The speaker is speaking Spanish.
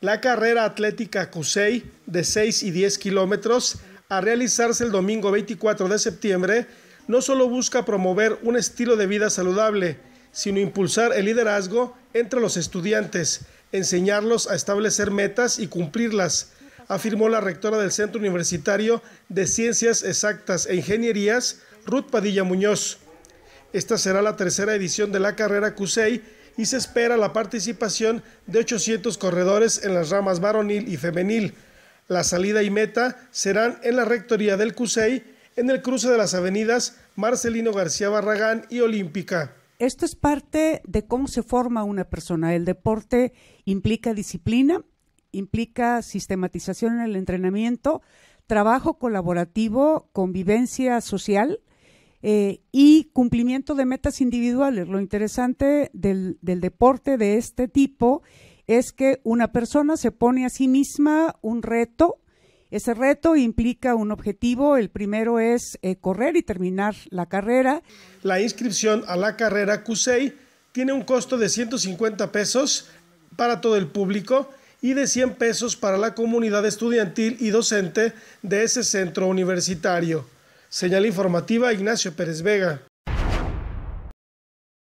La carrera atlética CUSEI de 6 y 10 kilómetros a realizarse el domingo 24 de septiembre no solo busca promover un estilo de vida saludable, sino impulsar el liderazgo entre los estudiantes, enseñarlos a establecer metas y cumplirlas, afirmó la rectora del Centro Universitario de Ciencias Exactas e Ingenierías, Ruth Padilla Muñoz. Esta será la tercera edición de la carrera CUSEI y se espera la participación de 800 corredores en las ramas varonil y femenil. La salida y meta serán en la rectoría del CUSEI, en el cruce de las avenidas Marcelino García Barragán y Olímpica. Esto es parte de cómo se forma una persona. El deporte implica disciplina, implica sistematización en el entrenamiento, trabajo colaborativo, convivencia social eh, y cumplimiento de metas individuales. Lo interesante del, deporte de este tipo es que una persona se pone a sí misma un reto. Ese reto implica un objetivo. El primero es eh, correr y terminar la carrera. La inscripción a la carrera CUSEI tiene un costo de 150 pesos para todo el público y de 100 pesos para la comunidad estudiantil y docente de ese centro universitario. Señal informativa Ignacio Pérez Vega.